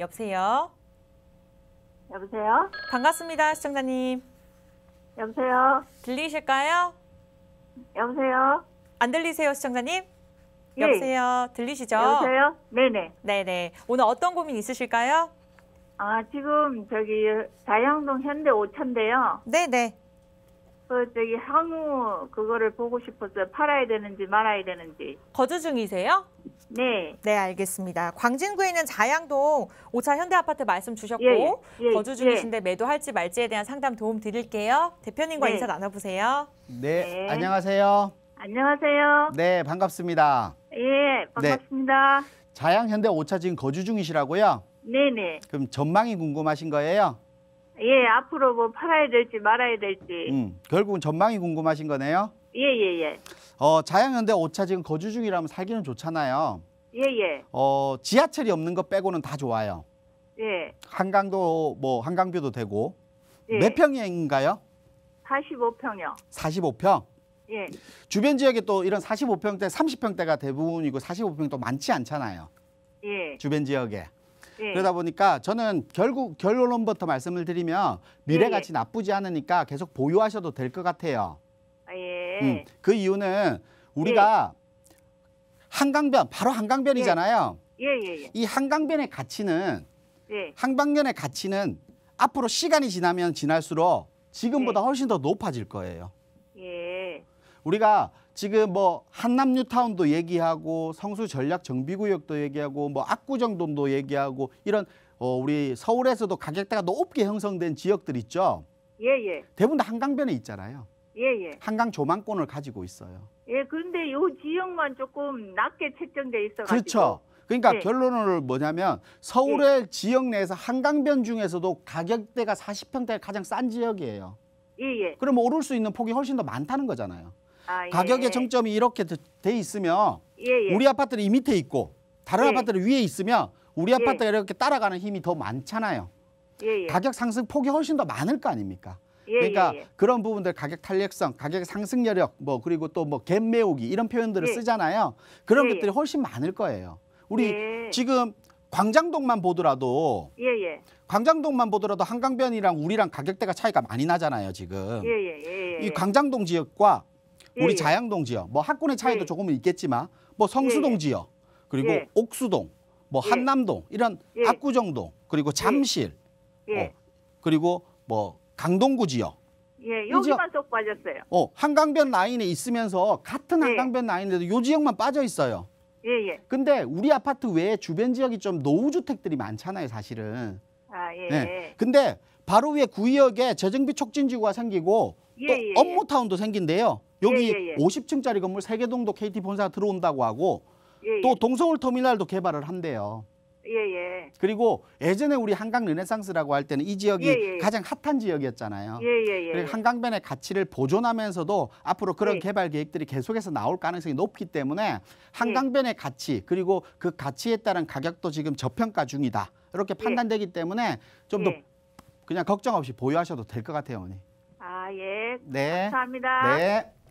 여보세요? 여보세요? 반갑습니다, 시청자님. 여보세요? 들리실까요? 여보세요? 안 들리세요, 시청자님? 예. 여보세요? 들리시죠? 여보세요? 네네. 네네. 오늘 어떤 고민 있으실까요? 아, 지금 저기 자양동 현대 5차인데요. 네네. 그 저기 항우 그거를 보고 싶어요 팔아야 되는지 말아야 되는지. 거주 중이세요? 네. 네, 알겠습니다. 광진구에 있는 자양동 5차 현대아파트 말씀 주셨고 예, 예, 예 거주 예. 중이신데 예. 매도할지 말지에 대한 상담 도움 드릴게요. 대표님과 네. 인사 나눠보세요. 네, 네, 안녕하세요. 안녕하세요. 네, 반갑습니다. 예, 반갑습니다. 네. 자양현대 5차 지금 거주 중이시라고요? 네네. 네. 그럼 전망이 궁금하신 거예요? 예, 앞으로 뭐 팔아야 될지 말아야 될지. 음, 결국은 전망이 궁금하신 거네요. 예, 예, 예. 어, 자양현대 5차 지금 거주 중이라면 살기는 좋잖아요. 예, 예. 어, 지하철이 없는 거 빼고는 다 좋아요. 예. 한강도 뭐 한강뷰도 되고. 예. 몇 평인가요? 45평이요. 45평? 예. 주변 지역에 또 이런 45평대, 30평대가 대부분이고 45평도 많지 않잖아요. 예. 주변 지역에. 네. 그러다 보니까 저는 결국 결론부터 말씀을 드리면 미래가치 네. 예, 예. 나쁘지 않으니까 계속 보유하셔도 될 것 같아요. 아, 예. 음, 그 이유는 우리가 예. 한강변 바로 한강변이잖아요. 예. 예, 예, 이 한강변의 가치는 한강변의 가치는 앞으로 시간이 지나면 지날수록 지금보다 훨씬 더 높아질 거예요. 우리가 지금 뭐 한남뉴타운도 얘기하고 성수 전략 정비구역도 얘기하고 뭐 압구정동도 얘기하고 이런 어 우리 서울에서도 가격대가 높게 형성된 지역들 있죠. 예예. 예. 대부분 다 한강변에 있잖아요. 예예. 예. 한강 조망권을 가지고 있어요. 예, 그런데 요 지역만 조금 낮게 책정돼 있어가지고. 그렇죠. 그러니까 예. 결론을 뭐냐면 서울의 예. 지역 내에서 한강변 중에서도 가격대가 40평대가 가장 싼 지역이에요. 예예. 그럼 오를 수 있는 폭이 훨씬 더 많다는 거잖아요. 아, 예, 가격의 예. 정점이 이렇게 돼 있으면 예, 예. 우리 아파트는 이 밑에 있고 다른 예. 아파트는 위에 있으면 우리 아파트가 이렇게 따라가는 힘이 더 많잖아요. 가격 상승 폭이 훨씬 더 많을 거 아닙니까? 그러니까 그런 부분들 가격 탄력성, 가격 상승 여력 뭐 그리고 또 뭐갭 메우기 이런 표현들을 쓰잖아요. 그런 것들이 훨씬 많을 거예요. 우리 지금 광장동만 보더라도 예예. 광장동만 보더라도 한강변이랑 우리랑 가격대가 차이가 많이 나잖아요 지금 예예. 이 광장동 지역과 우리 예, 자양동 지역, 뭐 학군의 차이도 예. 조금은 있겠지만 뭐 성수동 예, 예. 지역, 그리고 예. 옥수동, 뭐 한남동 이런 학구정동 그리고 잠실, 어, 그리고 뭐 강동구 지역. 예, 여기만 쏙 빠졌어요. 어, 한강변 라인에 있으면서 같은 한강변 라인에도 요 지역만 빠져 있어요. 예, 예. 근데 우리 아파트 외에 주변 지역이 좀 노후주택들이 많잖아요, 사실은. 아, 예. 네. 근데 바로 위에 구역에 재정비 촉진지구가 생기고 예, 또 업무타운도 생긴대요. 여기 예, 예, 50층짜리 예. 건물 세계동도 KT 본사 가 들어온다고 하고 예, 예. 또 동서울 터미널도 개발을 한대요. 예예. 그리고 예전에 우리 한강 르네상스라고 할 때는 이 지역이 예예. 가장 핫한 지역이었잖아요. 예예예. 그리 한강변의 가치를 보존하면서도 앞으로 그런 예. 개발 계획들이 계속해서 나올 가능성이 높기 때문에 한강변의 예. 가치 그리고 그 가치에 따른 가격도 지금 저평가 중이다. 이렇게 판단되기 예. 때문에 좀 더 그냥 걱정 없이 보유하셔도 될 것 같아요, 어머니. 아 예. 네. 감사합니다. 네.